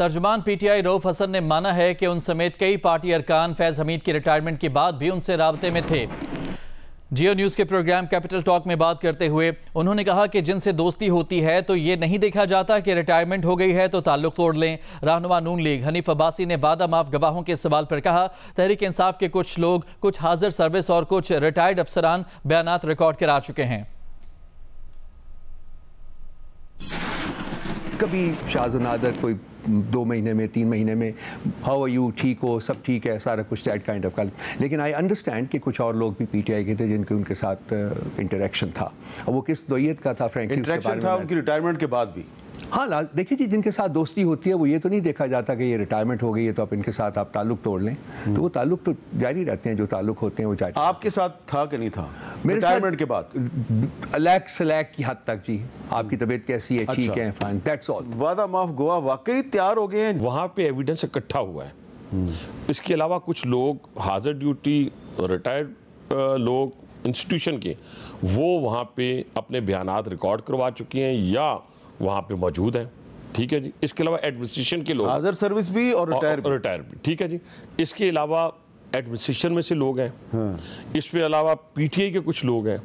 तर्जुमान PTI Rauf Hasan ने माना है कि उन समेत कई पार्टी अरकान फैज़ हमीद की रिटायरमेंट के बाद भी उनसे रबते में थे जियो न्यूज़ के प्रोग्राम कैपिटल टॉक में बात करते हुए उन्होंने कहा कि जिनसे दोस्ती होती है तो ये नहीं देखा जाता कि रिटायरमेंट हो गई है तो ताल्लुक तोड़ लें रहनुमा नून लीग हनीफ अब्बासी ने वादा माफ गवाहों के सवाल पर कहा तहरीक इंसाफ के कुछ लोग कुछ हाजिर सर्विस और कुछ रिटायर्ड अफसरान बयान रिकॉर्ड करा चुके हैं कभी शाहजुनादर कोई दो महीने में तीन महीने में हाउ आर यू ठीक हो सब ठीक है सारा कुछ दैट काइंड ऑफ कल लेकिन आई अंडरस्टैंड कि कुछ और लोग भी पीटीआई के थे जिनके उनके साथ इंटरेक्शन uh, था और वो किस दोयत का था फ्रेंकली इंटरेक्शन था उनकी रिटायरमेंट के बाद भी हाँ लाल देखिए जी जिनके साथ दोस्ती होती है वो ये तो नहीं देखा जाता कि ये रिटायरमेंट हो गई है तो आप इनके साथ आप ताल्लुक तोड़ लें तो वो ताल्लुक तो जारी रहते हैं जो ताल्लुक होते हैं वो जारी आपके साथ था कि नहीं था रिटायरमेंट के बाद अलैक सलैक की हद तक जी आपकी तबीयत कैसी है ठीक अच्छा। है फाइन दैट्स ऑल वादा माफ गोवा वाकई तैयार हो गए हैं वहाँ पे एविडेंस इकट्ठा हुआ है इसके अलावा कुछ लोग हाजिर ड्यूटी रिटायर्ड लोग इंस्टीट्यूशन के वो वहाँ पे अपने बयान रिकॉर्ड करवा चुके हैं या वहाँ पे मौजूद हैं ठीक है जी इसके अलावा एडमिनिस्ट्रेशन के लोग हाजर सर्विस भी और रिटायर रिटायर भी ठीक है जी इसके अलावा एडमिनिस्ट्रेशन में से लोग हैं हाँ। इसके अलावा पीटीआई के कुछ लोग हैं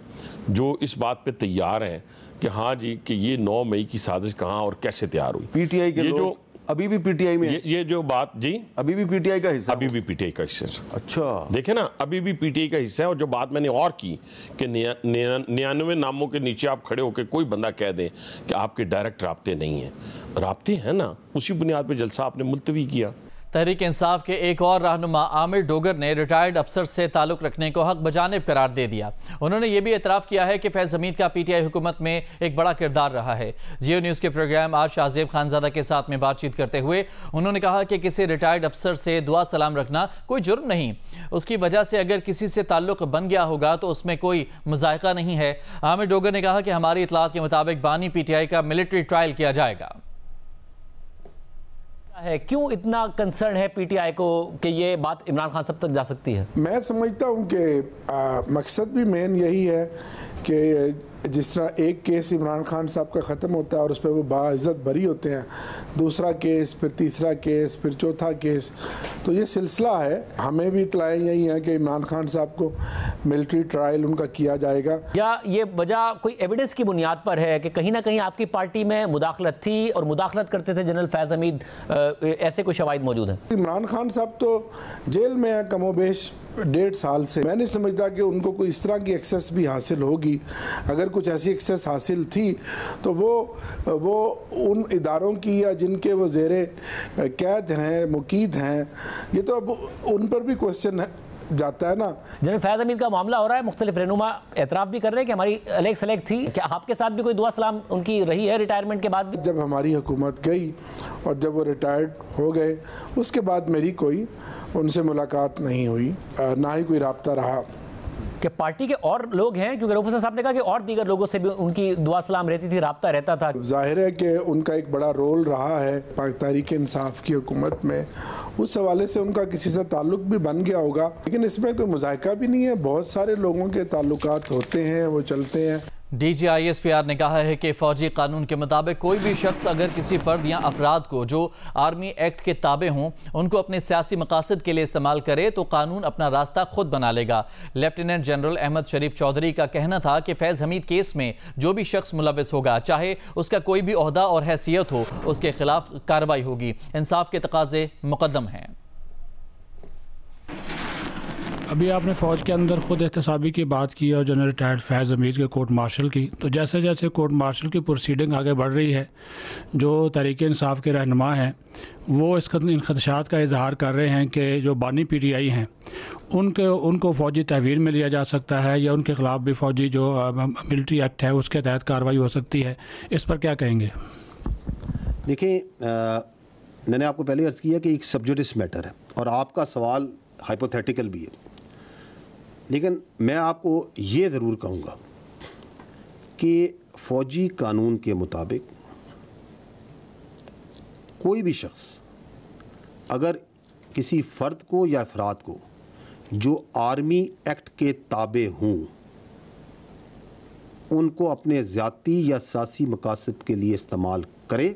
जो इस बात पे तैयार हैं कि हाँ जी कि ये 9 मई की साजिश कहाँ और कैसे तैयार हुई पीटीआई के ये लोग... जो अभी भी पीटीआई में ये, ये जो बात जी अभी भी पीटीआई का हिस्सा अभी भी पीटीआई का हिस्सा अच्छा देखे ना अभी भी पीटीआई का हिस्सा है और जो बात मैंने और की कि निन्यानवे नामों के नीचे आप खड़े होकर कोई बंदा कह दे कि आपके डायरेक्ट रबते नहीं हैं रबते हैं ना उसी बुनियाद पर जलसा आपने मुलतवी किया तहरीक इंसाफ के एक और रहनुमा आमिर डोगर ने रिटायर्ड अफसर से ताल्लुक रखने को हक बजानब करार दे दिया उन्होंने ये भी एतराफ़ किया है कि फैज़ जमीत का पीटीआई हुकूमत में एक बड़ा किरदार रहा है जियो न्यूज़ के प्रोग्राम आज शाहजेब खानजादा के साथ में बातचीत करते हुए उन्होंने कहा कि किसी रिटायर्ड अफसर से दुआ सलाम रखना कोई जुर्म नहीं उसकी वजह से अगर किसी से ताल्लुक बन गया होगा तो उसमें कोई मजायका नहीं है आमिर डोगर ने कहा कि हमारी इतलात के मुताबिक बानी पी टी आई का मिलिट्री ट्रायल किया जाएगा है क्यों इतना कंसर्न है पीटीआई को कि ये बात इमरान खान सब तक जा सकती है मैं समझता हूं कि मकसद भी मेन यही है कि जिस तरह एक केस इमरान खान साहब का ख़त्म होता है और उस पर वो बाज़्ज़त भरी होते हैं दूसरा केस फिर तीसरा केस फिर चौथा केस तो ये सिलसिला है हमें भी इतलाएँ यही हैं कि इमरान खान साहब को मिलिट्री ट्रायल उनका किया जाएगा या ये वजह कोई एविडेंस की बुनियाद पर है कि कहीं ना कहीं आपकी पार्टी में मुदाखलत थी और मुदाखलत करते थे जनरल फैज़ हमीद ऐसे कोई शवाद मौजूद हैं इमरान खान साहब तो जेल में हैं कमोबेश डेढ़ साल से मैं नहीं समझता कि उनको कोई इस तरह की एक्सेस भी हासिल होगी अगर कुछ ऐसी एक्सेस हासिल थी तो वो वो उन इदारों की या जिनके वो जेर कैद हैं मुकीद हैं ये तो अब उन पर भी क्वेश्चन है जाता है ना जनरल फैज अमीद का मामला हो रहा है मुख्तलिफ रहनुमा एतराफ़ भी कर रहे हैं कि हमारी अलेग सेलेक्ट थी क्या आपके साथ भी कोई दुआ सलाम उनकी रही है रिटायरमेंट के बाद भी जब हमारी हुकूमत गई और जब वो रिटायर्ड हो गए उसके बाद मेरी कोई उनसे मुलाकात नहीं हुई ना ही कोई रबता रहा कि पार्टी के और लोग हैं क्योंकि रऊफ साहब ने कहा कि और दीगर लोगों से भी उनकी दुआ सलाम रहती थी रबता रहता था जाहिर है कि उनका एक बड़ा रोल रहा है तारीख इंसाफ की हुकूमत में उस हवाले से उनका किसी से ताल्लुक भी बन गया होगा लेकिन इसमें कोई मुजायका भी नहीं है बहुत सारे लोगों के ताल्लुक होते हैं वो चलते हैं डीजीआईएसपीआर ने कहा है कि फौजी कानून के मुताबिक कोई भी शख्स अगर किसी फर्द या अफराद को जो आर्मी एक्ट के ताबे हों उनको अपने सियासी मकासद के लिए इस्तेमाल करे तो कानून अपना रास्ता खुद बना लेगा लेफ्टिनेंट जनरल अहमद शरीफ चौधरी का कहना था कि फैज़ हमीद केस में जो भी शख्स मुलविस होगा चाहे उसका कोई भी अहदा और हैसियत हो उसके खिलाफ कार्रवाई होगी इंसाफ के तकाजे मुकदम हैं अभी आपने फ़ौज के अंदर ख़ुद एहतसाबी की बात की और जनरल रिटायर्ड फैज़ अमीर के कोर्ट मार्शल की तो जैसे जैसे कोर्ट मार्शल की प्रोसीडिंग आगे बढ़ रही है जो तहरीक इंसाफ के रहनमा हैं वो इस खदशात का इजहार कर रहे हैं कि जो बानी पी टी आई हैं उनके उनको फ़ौजी तहवीर में लिया जा सकता है या उनके ख़िलाफ़ भी फ़ौजी जो मिल्ट्री एक्ट है उसके तहत कार्रवाई हो सकती है इस पर क्या कहेंगे देखिए मैंने आपको पहले अर्ज़ किया कि एक सब्जुडिस मैटर है और आपका सवाल हाइपोथेटिकल भी है लेकिन मैं आपको ये ज़रूर कहूँगा कि फ़ौजी कानून के मुताबिक कोई भी शख्स अगर किसी फ़र्द को या अफराद को जो आर्मी एक्ट के ताबे हों उनको अपने ज़ाती या सियासी मकासद के लिए इस्तेमाल करे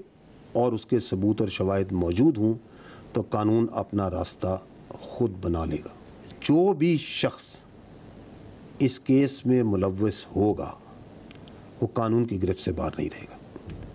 और उसके सबूत और शवाद मौजूद हों तो कानून अपना रास्ता ख़ुद बना लेगा जो भी शख्स इस केस में मुलवस होगा वो कानून की गिरफ्त से बाहर नहीं रहेगा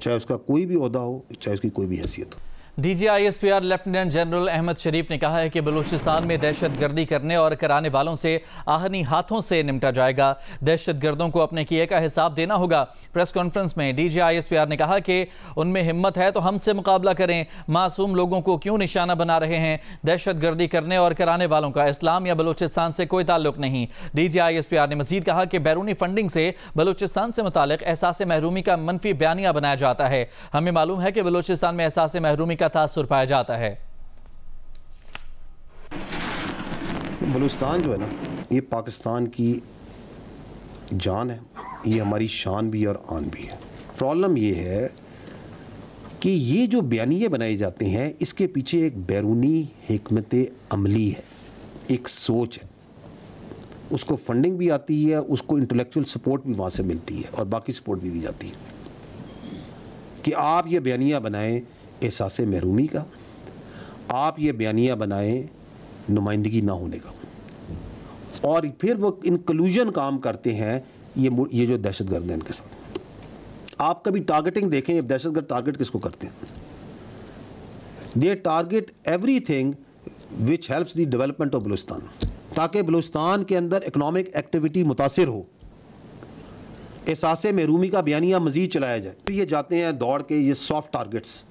चाहे उसका कोई भी अहदा हो चाहे उसकी कोई भी हैसियत हो DG ISPR lieutenant general Ahmed Sharif ने कहा है कि बलूचिस्तान में दहशत गर्दी करने और कराने वालों से आहनी हाथों से निपटा जाएगा दहशत गर्दों को अपने किए का हिसाब देना होगा प्रेस कॉन्फ्रेंस में डीजीआईएसपीआर ने कहा कि उनमें हिम्मत है तो हमसे मुकाबला करें मासूम लोगों को क्यों निशाना बना रहे हैं दहशत गर्दी करने और कराने वालों का इस्लाम या बलूचिस्तान से कोई ताल्लुक नहीं आर ने मजीद कहा कि बैरूनी फंडिंग से बलूचिस्तान से मुतल एहसास महरूमी का मनफी बयानिया बनाया जाता है हमें मालूम है कि बलूचिस्तान में एहसास महरूमी का तासर पाया जाता है बलूचिस्तान जो है ना ये पाकिस्तान की जान है ये हमारी शान भी और आन भी है प्रॉब्लम ये है कि ये जो बयानिए बनाए जाते हैं इसके पीछे एक बैरूनी हमत अमली है एक सोच है उसको फंडिंग भी आती है उसको इंटेलेक्चुअल सपोर्ट भी वहाँ से मिलती है और बाकी सपोर्ट भी दी जाती है कि आप ये बयानिया बनाएं एहसास महरूमी का आप ये बयानिया बनाएं नुमाइंदगी ना होने का और फिर वो इनकलूजन काम करते हैं ये ये जो दहशत गर्द हैं इनके साथ आप कभी टारगेटिंग देखें दहशत गर्द टारगेट किसको करते हैं they target everything which helps the development of Balochistan ताकि बलूचिस्तान के अंदर इकनॉमिक एक्टिविटी मुतासर हो एहसास महरूमी का बयानिया मजीद चलाया जाए तो ये जाते हैं दौड़ के ये सॉफ्ट टारगेट्स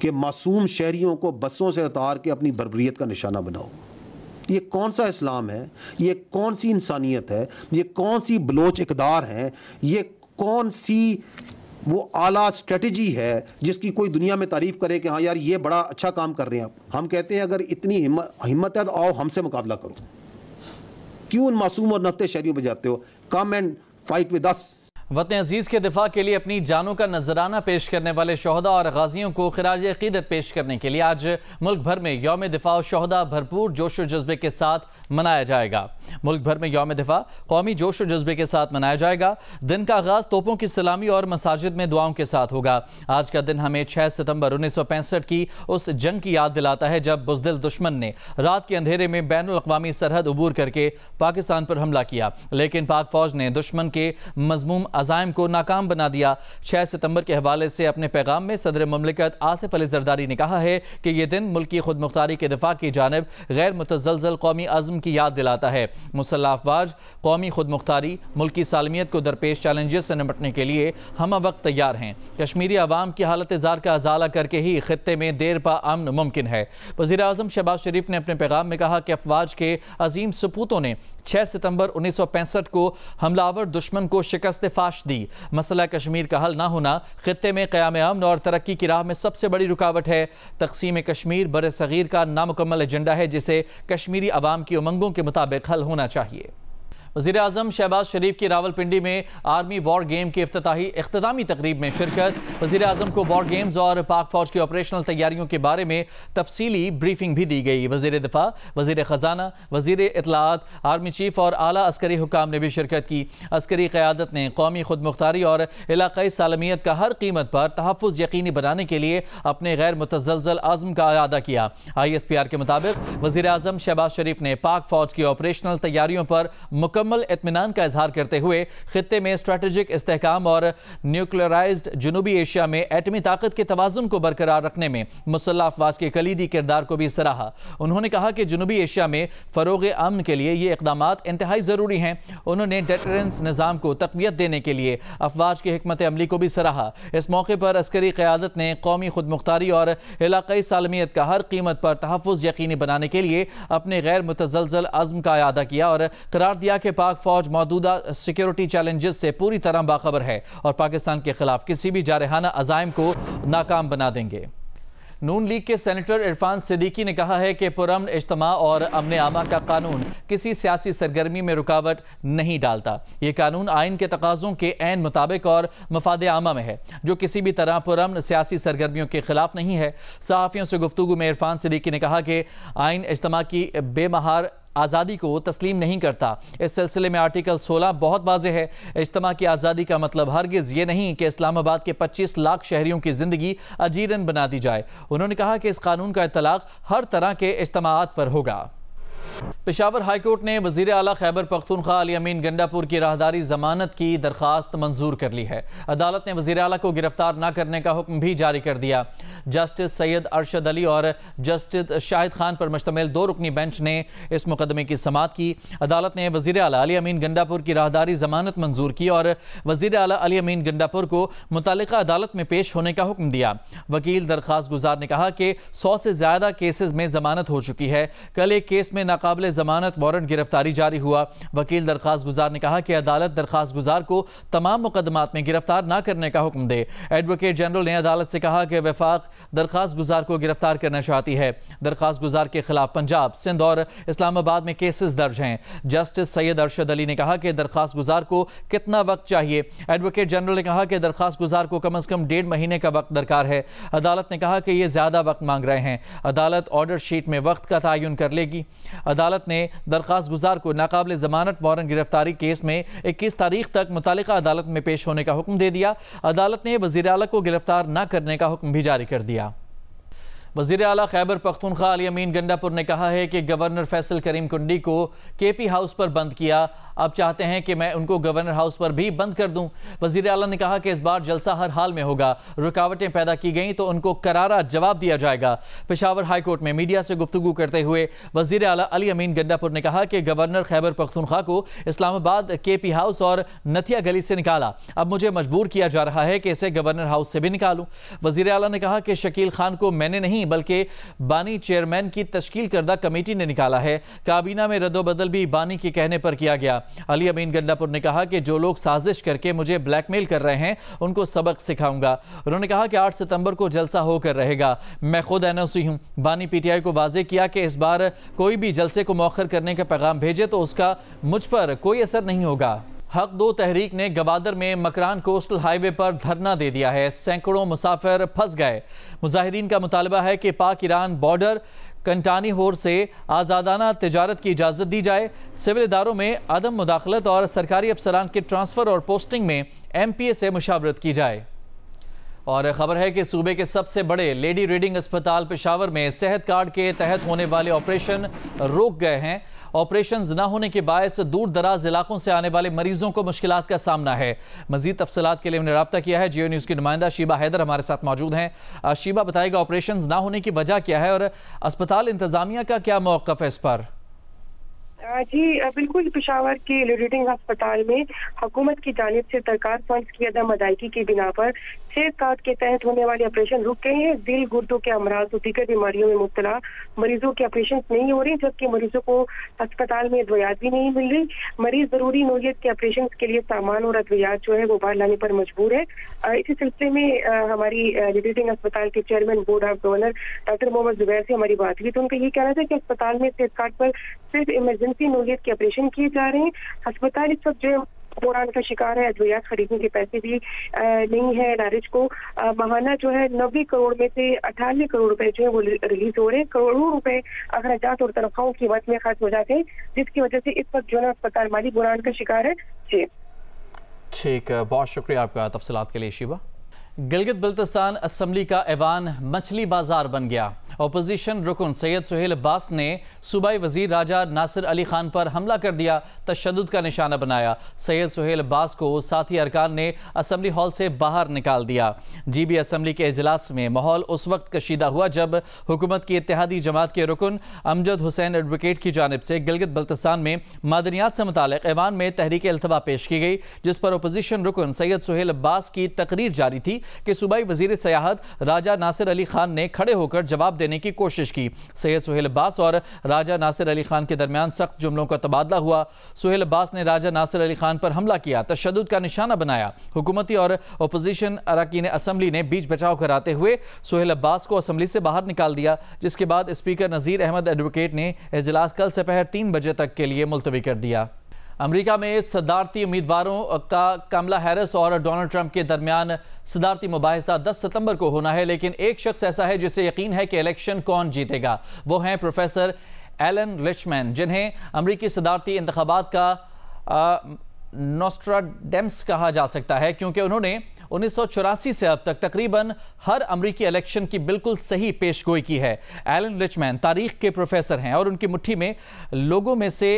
कि मासूम शहरीों को बसों से उतार के अपनी बरबरीत का निशाना बनाओ ये कौन सा इस्लाम है ये कौन सी इंसानियत है ये कौन सी बलोच इकदार हैं ये कौन सी वो आला स्ट्रेटजी है जिसकी कोई दुनिया में तारीफ़ करे कि हाँ यार ये बड़ा अच्छा काम कर रहे हैं आप हम कहते हैं अगर इतनी हिम्मत हिम्मत है तो आओ हमसे मुकाबला करो क्यों उन मासूम और नते शहरीों पर जाते हो कम एंड फाइट विद दस वतन अजीज़ के दिफा के लिए अपनी जानों का नजराना पेश करने वाले शहदा और गाजियों को खराज अकीदत पेश करने के लिए आज मुल्क भर में योम दिफा शहदा भरपूर जोश व जज्बे के साथ मनाया जाएगा मुल्क भर में योम दिफा कौमी जोश और जज्बे के साथ मनाया जाएगा दिन का आगाज़ तोपों की सलामी और मसाजिद में दुआओं के साथ होगा आज का दिन हमें छह सितम्बर उन्नीस सौ पैंसठ की उस जंग की याद दिलाता है जब बुजदिल दुश्मन ने रात के अंधेरे में बैन अवी सरहद अबूर करके पाकिस्तान पर हमला किया लेकिन पाक फौज ने दुश्मन के मजमूम अजायम को नाकाम बना दिया छः सितम्बर के हवाले से अपने पैगाम में सदर ममलिकत आसिफ अली जरदारी ने कहा है कि यह दिन मुल्क की खुद मुख्तारी के दिफा की जानब गैर मुतजलजल कौमी अज़म की याद दिलाता है अफवाज कौमी खुद मुख्तारी मुल्की सालमियत को दरपेश चैलेंजेस से निपटने के लिए हम वक्त तैयार हैं कश्मीरी आवाम की हालत इजार का अजाला करके ही खत्े में देर पा अमन मुमकिन है वजी अजम शहबाज शरीफ ने अपने पैगाम में कहा कि अफवाज के अजीम सपूतों ने 6 सितंबर 1965 को हमलावर दुश्मन को शिकस्त फाश दी मसला कश्मीर का हल ना होना खत्े में क़्याम अमन और तरक्की की राह में सबसे बड़ी रुकावट है तकसीम कश्मीर बर सग़ीर का नामुकम्मल एजेंडा है जिसे कश्मीरी आवाम की उमंगों के मुताबिक हल होना चाहिए वजीर अजम शहबाज शरीफ की रावलपिंडी में आर्मी वॉर गेम की अफ्ताही अख्तामी तकरीब में शिरकत वजीर अजम को वॉर गेम्स और पाक फौज की ऑपरेशनल तैयारियों के बारे में तफसीली ब्रीफिंग भी दी गई वजीर दफा वजीर ख़जाना वजीर इतलात आर्मी चीफ और अला अस्करी हुकाम ने भी शिरकत की अस्करी क़्यादत ने कौमी खुद मुख्तारी और इलाकई सालमियत का हर कीमत पर तहफ़ यकीनी बनाने के लिए अपने गैर मुतजलजल आज़म का अदा किया आई एस पी आर के मुताबिक वजी अजम शहबाज शरीफ ने पाक फौज की ऑपरेशनल तैयारियों पर मुकम्मल मुकम्मल इतमान का इजहार करते हुए खत्े में स्ट्रेटजिक इसकाम और न्यूक्लराइज जनूबी एशिया में एटमी ताकत के तोज़ुन को बरकरार रखने में मुसल्ला अफवाज के कलीदी किरदार को भी सराहा उन्होंने कहा कि जनूबी एशिया में फ़रोग अमन के लिए ये इकदाम इंतहाई ज़रूरी हैं उन्होंने डेटरेंस निज़ाम को तकवीत देने के लिए अफवाज की हमत अमली को भी सराहा इस मौके पर अस्करी क़्यादत ने कौमी खुद मुख्तारी और इलाकई सालमियत का हर कीमत पर तहफ़ यकीनी बनाने के लिए अपने गैर मुतजलजल अज़म का अदा किया और करार दिया कि पाक फौज मौजूदा सिक्योरिटी चैलेंजेस से पूरी तरह बाखबर है और पाकिस्तान के खिलाफ किसी भी जारहाना अजायम को नाकाम बना देंगे नून लीग के सेनेटर इरफान सिद्दीकी ने कहा है कि पुरम इज्तम और अमन आमा का कानून किसी सियासी सरगर्मी में रुकावट नहीं डालता ये कानून आइन के तकाजों के एन मुताबिक और मफाद आमा में है जो किसी भी तरह पुरम सियासी सरगर्मियों के खिलाफ नहीं है सहाफ़ियों से गुफ्तु में इरफान सिद्दीकी ने कहा कि आइन इज्तम की बेमहार आज़ादी को तस्लीम नहीं करता इस सिलसिले में आर्टिकल 16 बहुत वाज है इज्तम की आज़ादी का मतलब हरगिज़ ये नहीं कि इस्लामाबाद के 25 लाख शहरीों की ज़िंदगी अजीरन बना दी जाए उन्होंने कहा कि इस कानून का इतलाक़ हर तरह के इज्तम पर होगा पेशावर हाईकोर्ट ने वजीर अला खैबर पख्तूनखा अली अमीन गंडापुर की राहदारी जमानत की दरखास्त मंजूर कर ली है अदालत ने वजी अला को गिरफ्तार न करने का हुक्म भी जारी कर दिया जस्टिस सैयद अरशद अली और जस्टिस शाहिद खान पर मुश्तमिल दो रुकनी बेंच ने इस मुकदमे की समात की अदालत ने वजी अला अली अमीन गंडापुर की राहदारी जमानत मंजूर की और वजी अला अली अमीन गंडापुर को मुतल अदालत में पेश होने का हुक्म दिया वकील दरख्वास्त गुजार ने कहा कि सौ से ज्यादा केसेज में जमानत हो चुकी है कल एक केस में नाकबले जमानत वारंट गिरफ्तारी जारी हुआ वकील दरख्वास्त गुजार ने कहा कि अदालत दरख्वास्त गुजार को तमाम मुकदमात में गिरफ्तार ना करने का हुक्म दे एडवोकेट जनरल ने अदालत से कहा कि वफाक दरख्वास्त गुजार को गिरफ्तार करना चाहती है दरख्वास्त गुजार के खिलाफ पंजाब सिंध और इस्लामाबाद में केसेस दर्ज हैं जस्टिस सैयद अरशद अली ने कहा कि दरख्वास्त गुजार को कितना वक्त चाहिए एडवोकेट जनरल ने कहा कि दरख्वास्त गुजार को कम अज कम डेढ़ महीने का वक्त दरकार है अदालत ने कहा कि ये ज्यादा वक्त मांग रहे हैं अदालत ऑर्डर शीट में वक्त का तयन कर लेगी अदालत ने दरख्वास्त गुजार को नाकबिल जमानत वारंट गिरफ्तारी केस में इक्कीस तारीख तक मुतल अदालत में पेश होने का हुक्म दे दिया अदालत ने वजी अला को गिरफ्तार न करने का हुक्म भी जारी कर दिया वजीर अला खैबर पख्तनख्वा अमीन गंडापुर ने कहा है कि गवर्नर फैसल करीम कुंडी को के पी हाउस पर बंद किया अब चाहते हैं कि मैं उनको गवर्नर हाउस पर भी बंद कर दूं वजीर अला ने कहा कि इस बार जलसा हर हाल में होगा रुकावटें पैदा की गई तो उनको करारा जवाब दिया जाएगा पेशावर हाईकोर्ट में मीडिया से गुफ्तु करते हुए वजीर अला अली अमीन गंडापुर ने कहा कि गवर्नर खैबर पख्तनख्वा को इस्लामाबाद के पी हाउस और नथिया गली से निकाला अब मुझे मजबूर किया जा रहा है कि इसे गवर्नर हाउस से भी निकालूँ वजीर अला ने कहा कि शकील खान को मैंने नहीं नहीं बल्कि बानी चेयरमैन की तश्कील करदा कमेटी ने निकाला है काबीना में रद्दोबदल भी बानी के कहने पर किया गया अली अमीन गंडापुर ने कहा कि जो लोग साजिश करके मुझे ब्लैकमेल कर रहे हैं उनको सबक सिखाऊंगा उन्होंने कहा कि आठ सितंबर को जलसा होकर रहेगा मैं खुद एन हूं बानी पीटीआई को वाजे किया कि इस बार कोई भी जलसे को मौखर करने का पैगाम भेजे तो उसका मुझ पर कोई असर नहीं होगा हक दो तहरीक ने गवादर में मकरान कोस्टल हाईवे पर धरना दे दिया है सैकड़ों मुसाफिर फंस गए मुजाहरीन का मुतालबा है कि पाक ईरान बॉर्डर कंटानी होर से आज़ादाना तजारत की इजाज़त दी जाए सिविल इदारों में अदम मुदाखलत और सरकारी अफसरान के ट्रांसफ़र और पोस्टिंग में एम पी ए से मुशावरत की जाए और ख़बर है कि सूबे के सबसे बड़े लेडी रीडिंग अस्पताल पेशावर में सेहत कार्ड के तहत होने वाले ऑपरेशन रोक गए हैं ऑपरेशन न होने के बायस दूर दराज इलाकों से आने वाले मरीजों को मुश्किल का सामना है मजीद तफसलात के लिए हमने रबा किया है जियो न्यूज़ की नुमाइंदा शीबा हैदर हमारे साथ मौजूद हैं शीबा बताएगा ऑपरेशन ना होने की वजह क्या है और अस्पताल इंतजामिया का क्या मौकफ़ है इस पर जी बिल्कुल पिशावर के लिडिटिंग अस्पताल में हुकूमत की जानब से सरकार फंड की अदम अदायगी की बिना पर सेहत कार्ड के तहत होने वाले ऑपरेशन रुक गए हैं दिल गुर्दों के अमराज और दीगर बीमारियों में मुबतला मरीजों के ऑपरेशन नहीं हो रहे जबकि मरीजों को अस्पताल में अद्वियात भी नहीं मिल रही मरीज जरूरी नोयत के ऑपरेशन के लिए सामान और अद्वियात जो है वो बाहर लाने पर मजबूर है इसी सिलसिले में हमारी लिडिटिंग अस्पताल के chairman board of governor doctor Mohammad Zubair से हमारी बात हुई तो उनका ये कहना था कि अस्पताल में सेहत कार्ड पर सिर्फ इमरजेंसी उनकी नोयत के ऑपरेशन किए जा रहे हैं अस्पताल इस वक्त जो बोरान का शिकार है अद्वियात खरीदने के पैसे भी नहीं है नारिज को महाना जो है नब्बे करोड़ में से अठानवे करोड़ रुपए जो है वो रिलीज हो रहे हैं करोड़ों रुपए अखराजात और तनख्वाहों की मत में खर्च हो जाते हैं जिसकी वजह से इस वक्त जो है अस्पताल माली बुरान का शिकार है जी ठीक बहुत शुक्रिया आपका तफसलात के लिए शिवा गिलगित बल्तिस्तान असम्बली का ऐवान मछली बाजार बन गया अपोजिशन रुकन सैयद सुहेल अब्बास ने सूबाई वजीर राजा नासिर अली खान पर हमला कर दिया तशद का निशाना बनाया सैयद सुहेल अब्बास को साथी अरकान ने असम्बली हॉल से बाहर निकाल दिया जी बी असम्बली के अजलास में माहौल उस वक्त कशीदा हुआ जब हुकूमत की इतिहादी जमात के रुकन अमजद हुसैन एडवोकेट की जानब से गिलगित बल्तिस्तान में मादनियात से मुतल ऐवान में तहरीक अल्तवा पेश की गई जिस पर अपोजिशन रुकन सैयद सुहेल अब्बास की तकरीर जारी थी कि सूबाई वजीर सयाहत राजा नासिर अली खान ने खड़े होकर जवाब देने की कोशिश की सैयद सुहेल अब्बास और राजा नासिर अली खान के दरमियान सख्त जुमलों का तबादला हुआ सुहेल अब्बास ने राजा नासिर अली खान पर हमला किया तशद का निशाना बनाया हुकूमती और अपोजिशन अरकान असम्बली ने बीच बचाव कराते हुए सुहेल अब्बास को असम्बली से बाहर निकाल दिया जिसके बाद स्पीकर नज़ीर अहमद एडवोकेट ने इजलास कल सपहर तीन बजे तक के लिए मुलतवी कर दिया अमेरिका में सदारती उम्मीदवारों का कमला हैरिस और डोनाल्ड ट्रंप के दरमियान सदारती मुबासा 10 सितंबर को होना है लेकिन एक शख्स ऐसा है जिसे यकीन है कि इलेक्शन कौन जीतेगा वो हैं प्रोफेसर एलन लिचमैन जिन्हें अमरीकी सदारती इंतबात का नोस्ट्राडेम्स कहा जा सकता है क्योंकि उन्होंने उन्नीस से अब तक तकरीबन हर अमरीकी इलेक्शन की बिल्कुल सही पेश गोई की है एलन लिचमैन तारीख के प्रोफेसर हैं और उनकी मुठ्ठी में लोगों में से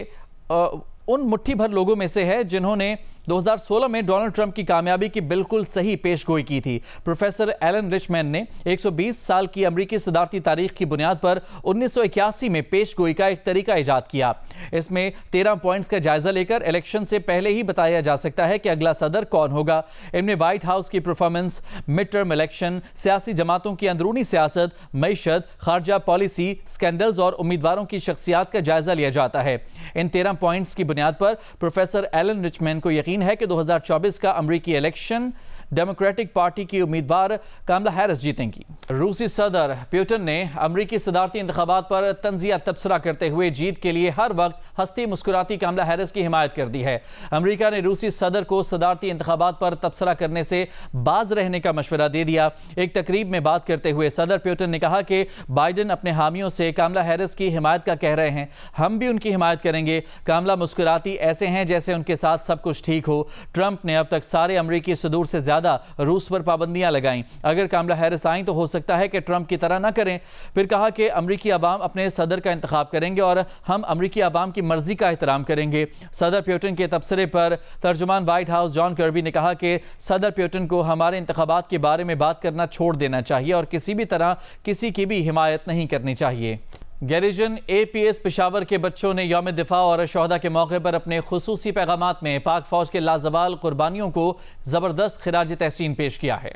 आ, उन मुट्ठी भर लोगों में से है जिन्होंने 2016 में डोनाल्ड ट्रंप की कामयाबी की बिल्कुल सही पेशगोई की थी प्रोफेसर एलन रिचमैन ने 120 साल की अमरीकी सदारती तारीख की बुनियाद पर 1981 में पेशगोई का एक तरीका ईजाद किया इसमें 13 पॉइंट्स का जायजा लेकर इलेक्शन से पहले ही बताया जा सकता है कि अगला सदर कौन होगा इनमें व्हाइट हाउस की परफॉर्मेंस मिड टर्म इलेक्शन सियासी जमातों की अंदरूनी सियासत मीशत खारजा पॉलिसी स्कैंडल्स और उम्मीदवारों की शख्सियात का जायजा लिया जाता है इन तेरह पॉइंट्स की बुनियाद पर प्रोफेसर एलन रिचमैन को यकीन है कि 2024 का अमरीकी इलेक्शन डेमोक्रेटिक पार्टी की उम्मीदवार कामला हैरिस जीतेंगी रूसी सदर प्यूटन ने अमरीकी सदारती इंतबात पर तंजिया तबसरा करते हुए जीत के लिए हर वक्त हस्ती मुस्कुराती कामला हैरिस की हिमायत कर दी है अमरीका ने रूसी सदर को सदारती इंतबात पर तबसरा करने से बाज रहने का मशवरा दे दिया एक तकरीब में बात करते हुए सदर प्यूटन ने कहा कि बाइडन अपने हामियों से कामला हैरिस की हिमायत का कह रहे हैं हम भी उनकी हिमायत करेंगे कामला मुस्कुराती ऐसे हैं जैसे उनके साथ सब कुछ ठीक हो ट्रंप ने अब तक सारे अमरीकी सदूर से ज्यादा ज़्यादा रूस पर पाबंदियां लगाई अगर कामला हैरिस आई तो हो सकता है कि ट्रंप की तरह ना करें फिर कहा कि अमरीकी आवाम अपने सदर का इंतखब करेंगे और हम अमरीकी आवाम की मर्ज़ी का एहतराम करेंगे सदर प्योटन के तबसरे पर तर्जुमान वाइट हाउस जॉन कर्बी ने कहा कि सदर प्योटन को हमारे इंतबात के बारे में बात करना छोड़ देना चाहिए और किसी भी तरह किसी की भी हिमायत नहीं करनी चाहिए garrison A P S Peshawar के बच्चों ने योम दिफा और शहदा के मौके पर अपने खसूसी पैगाम में पाक फौज के लाजवाल कुर्बानियों को ज़बरदस्त खराज तहसीन पेश किया है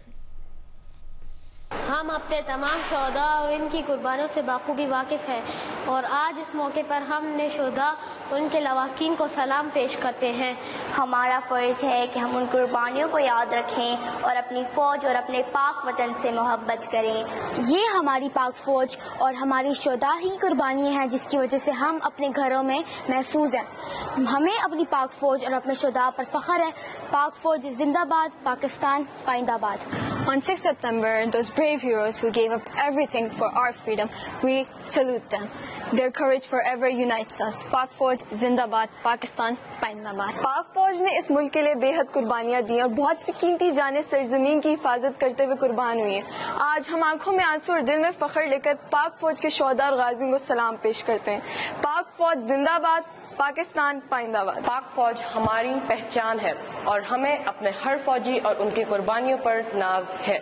हम अपने तमाम शहदा और इनकी कुर्बानों से बाखूबी वाकिफ़ हैं और आज इस मौके पर हमने शहदा उनके लवाकिन को सलाम पेश करते हैं हमारा फ़र्ज़ है कि हम उन कुर्बानियों को याद रखें और अपनी फ़ौज और अपने पाक वतन से मोहब्बत करें ये हमारी पाक फ़ौज और हमारी शहदा ही कुर्बानी है जिसकी वजह से हम अपने घरों में महफूज हैं हमें अपनी पाक फ़ौज और अपने शहदा पर फ़ख्र है पाक फ़ौज जिंदाबाद Pakistan पाइंदाबाद On 6 September, those brave heroes who gave up everything for our freedom, we salute them. Their courage forever unites us. पाक फौज जिंदाबाद पाकिस्तान पाइंदाबाद पाक फौज ने इस मुल्क के लिए बेहद कुर्बानियां दी और बहुत सी कीमती जानें सरजमीन की हिफाजत करते हुए कुर्बान हुई हैं आज हम आंखों में आंसू और दिल में फखर लेकर पाक फौज के शौदा और गाजियों को सलाम पेश करते हैं पाक फौज जिंदाबाद पाकिस्तान पाइंदाबाद पाक फौज हमारी पहचान है और हमें अपने हर फौजी और उनकी कुर्बानियों पर नाज है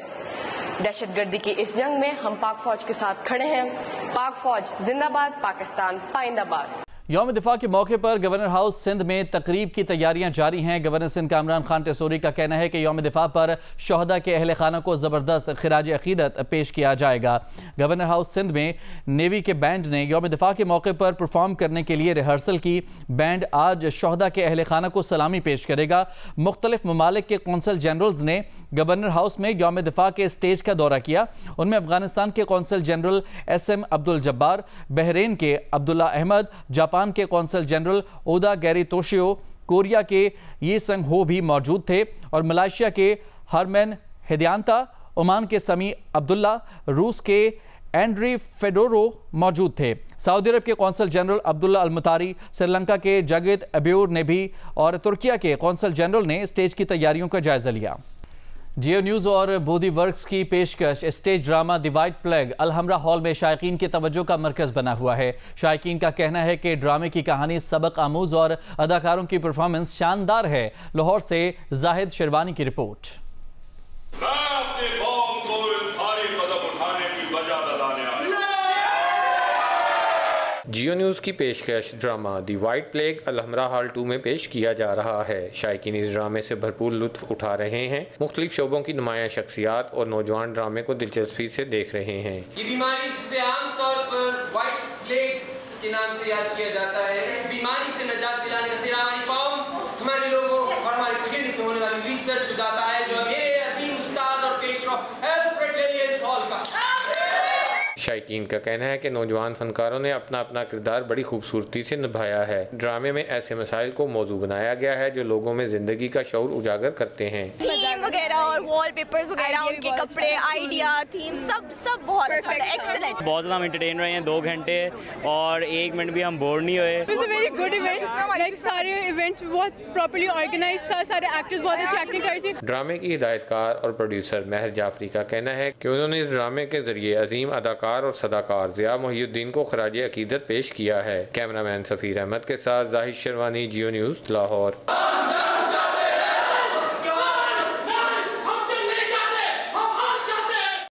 दहशत गर्दी की इस जंग में हम पाक फौज के साथ खड़े हैं पाक फौज जिंदाबाद पाकिस्तान पाइंदाबाद योम दिफा के मौके पर गवर्नर हाउस सिंध में तकरीब की तैयारियां जारी हैं गवर्नर सिंध का खान टेसोरी का कहना है कि योम दिफा पर शहदा के अहल खाना को ज़बरदस्त खराज अकीदत पेश किया जाएगा गवर्नर हाउस सिंध में नेवी के बैंड ने योम दिफा के मौके पर परफॉर्म करने के लिए रिहर्सल की बैंड आज शहदा के अहल खाना को सलामी पेश करेगा मुख्तलिफ ममालिक के कौंसल जनरल्स ने गवर्नर हाउस में योम दिफा के स्टेज का दौरा किया उनमें अफगानिस्तान के consul general S M Abdul Jabbar Bahrain के अब्दुल्ला अहमद जापान जापान के consul general Oda Gary Toshio Korea के ये संघ हो भी मौजूद थे और मलाइशिया के हरमैन हिदयांता ओमान के समी अब्दुल्ला रूस के एंड्री फेडोरो मौजूद थे सऊदी अरब के consul general Abdullah Almatari Sri Lanka के जगत अब्योर ने भी और तुर्किया के कौंसल जनरल ने स्टेज की तैयारियों का जायजा लिया जियो न्यूज़ और बोधी वर्क की पेशकश stage drama divide plague Alhamra hall में शायकीन की तवज्जो का मरकज़ बना हुआ है शायकीन का कहना है कि ड्रामे की कहानी सबक आमूज और अदाकारों की परफॉर्मेंस शानदार है लाहौर से जाहिद शेरवानी की रिपोर्ट जियो न्यूज़ की पेशकश drama the white plague Alhamra hall two में पेश किया जा रहा है शायक इस ड्रामे से भरपूर लुत्फ उठा रहे हैं मुख्तलिफ शोबों की नुमाया शख्सियात और नौजवान ड्रामे को दिलचस्पी से देख रहे हैं ये बीमारी जिसे आमतौर पर वाइट प्लेग के नाम से याद किया जाता है शायकीन का कहना है कि नौजवान फनकारों ने अपना अपना किरदार बड़ी खूबसूरती से निभाया है ड्रामे में ऐसे मसाइल को मौजू बनाया गया है जो लोगों में जिंदगी का शौर उजागर करते हैं बहुत अच्छा हम इंटरटेन रहे हैं दो घंटे और एक मिनट भी हम बोर नहीं हुए वेरी गुड इवेंट सारे इवेंट्स बहुत प्रॉपरली ऑर्गेनाइज था सारे एक्टर्स बहुत अच्छी एक्टिंग कर थी ड्रामे की हिदायतकार और प्रोड्यूसर महर जाफरी का कहना है कि उन्होंने इस ड्रामे के जरिए अजीम अदाकार सरकार और सदाकार जिया मोहुद्दीन को खराज अकीदत पेश किया है कैमरा मैन सफ़ीर अहमद के साथ जाहिर शर्वानी जियो न्यूज़ लाहौर